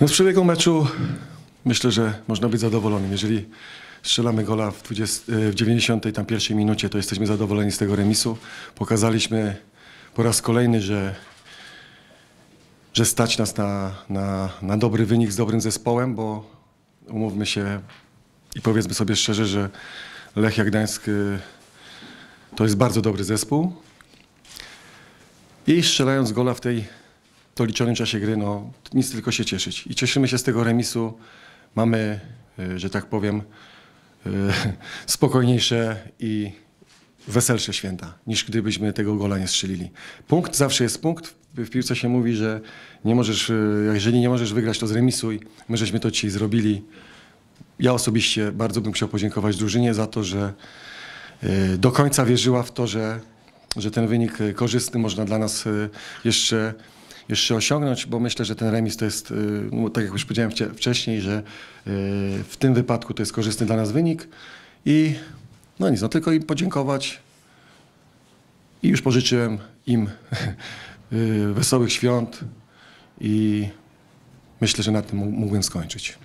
No z przebiegu meczu myślę, że można być zadowolonym. Jeżeli strzelamy gola w, 20, e, w 90 tam pierwszej minucie, to jesteśmy zadowoleni z tego remisu. Pokazaliśmy po raz kolejny, że, że stać nas na, na, na dobry wynik z dobrym zespołem, bo umówmy się i powiedzmy sobie szczerze, że Lechia Gdańsk e, to jest bardzo dobry zespół. I strzelając gola w tej to liczonym czasie gry no, nic tylko się cieszyć. I cieszymy się z tego remisu. Mamy, e, że tak powiem, e, spokojniejsze i weselsze święta, niż gdybyśmy tego gola nie strzelili. Punkt zawsze jest punkt. W piłce się mówi, że nie możesz, e, jeżeli nie możesz wygrać, to zremisuj. My żeśmy to dzisiaj zrobili. Ja osobiście bardzo bym chciał podziękować drużynie za to, że do końca wierzyła w to, że, że ten wynik korzystny można dla nas jeszcze jeszcze osiągnąć, bo myślę, że ten remis to jest, y, no, tak jak już powiedziałem wcześniej, że y, w tym wypadku to jest korzystny dla nas wynik i no nic, no tylko im podziękować i już pożyczyłem im y, wesołych świąt i myślę, że na tym mógłbym skończyć.